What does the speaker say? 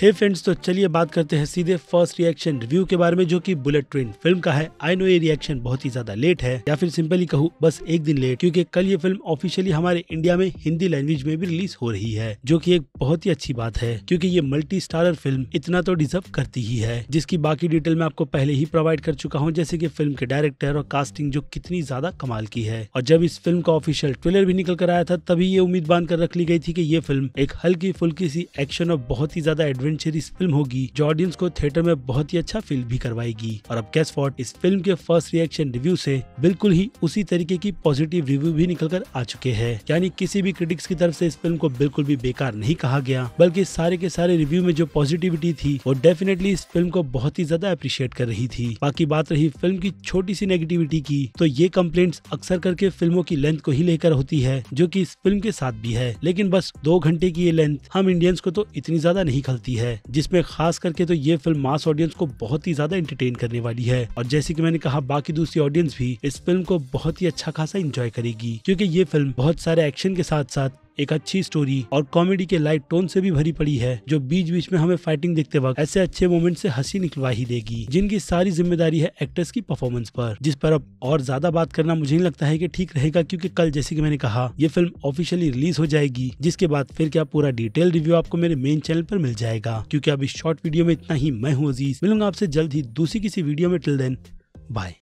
हे friends तो चलिए बात करते हैं सीधे फर्स्ट रिएक्शन रिव्यू के बारे में जो कि बुलेट ट्रेन फिल्म का है आई नो ये रिएक्शन बहुत ही ज्यादा लेट है या फिर सिंपली कहूँ बस एक दिन लेट क्योंकि कल ये फिल्म ऑफिशियली हमारे इंडिया में हिंदी लैंग्वेज में भी रिलीज हो रही है जो की एक बहुत ही अच्छी बात है क्यूँकी ये मल्टी स्टारर फिल्म इतना तो डिजर्व करती ही है जिसकी बाकी डिटेल मैं आपको पहले ही प्रोवाइड कर चुका हूँ जैसे की फिल्म के डायरेक्टर और कास्टिंग जो कितनी ज्यादा कमाल की है और जब इस फिल्म का ऑफिशियल ट्रेलर भी निकल कर आया था तभी ये उम्मीद बांध कर रख ली गई थी की ये फिल्म एक हल्की फुल्की सी एक्शन और बहुत ही ज्यादा एडवेंट सीरीज फिल्म होगी जो ऑडियंस को थिएटर में बहुत ही अच्छा फील भी करवाएगी और अब कैसफोर्ट इस फिल्म के फर्स्ट रिएक्शन रिव्यू से बिल्कुल ही उसी तरीके की पॉजिटिव रिव्यू भी निकल कर आ चुके हैं यानी किसी भी क्रिटिक्स की तरफ से इस फिल्म को बिल्कुल भी बेकार नहीं कहा गया बल्कि सारे के सारे रिव्यू में जो पॉजिटिविटी थी वो डेफिनेटली इस फिल्म को बहुत ही ज्यादा अप्रिशिएट कर रही थी बाकी बात रही फिल्म की छोटी सी नेगेटिविटी की तो ये कम्प्लेन्ट अक्सर करके फिल्मों की लेंथ को ही लेकर होती है जो की इस फिल्म के साथ भी है लेकिन बस दो घंटे की ये लेंथ हम इंडियंस को तो इतनी ज्यादा नहीं खलती है है जिसमें खास करके तो ये फिल्म मास ऑडियंस को बहुत ही ज्यादा एंटरटेन करने वाली है और जैसे की मैंने कहा बाकी दूसरी ऑडियंस भी इस फिल्म को बहुत ही अच्छा खासा इंजॉय करेगी क्यूँकी ये फिल्म बहुत सारे एक्शन के साथ साथ एक अच्छी स्टोरी और कॉमेडी के लाइट टोन से भी भरी पड़ी है जो बीच बीच में हमें फाइटिंग देखते वक्त ऐसे अच्छे मोमेंट से हंसी निकलवा ही देगी जिनकी सारी जिम्मेदारी है एक्ट्रेस की परफॉर्मेंस पर जिस पर अब और ज्यादा बात करना मुझे नहीं लगता है की ठीक रहेगा क्यूँकी कल जैसे की मैंने कहा ये फिल्म ऑफिशियली रिलीज हो जाएगी जिसके बाद फिर क्या पूरा डिटेल रिव्यू आपको मेरे मेन चैनल पर मिल जाएगा क्यूँकी अब इस शॉर्ट वीडियो में इतना ही मैं हूँ अजीज मिलूंगा आपसे जल्द ही दूसरी किसी वीडियो में टिल देन बाय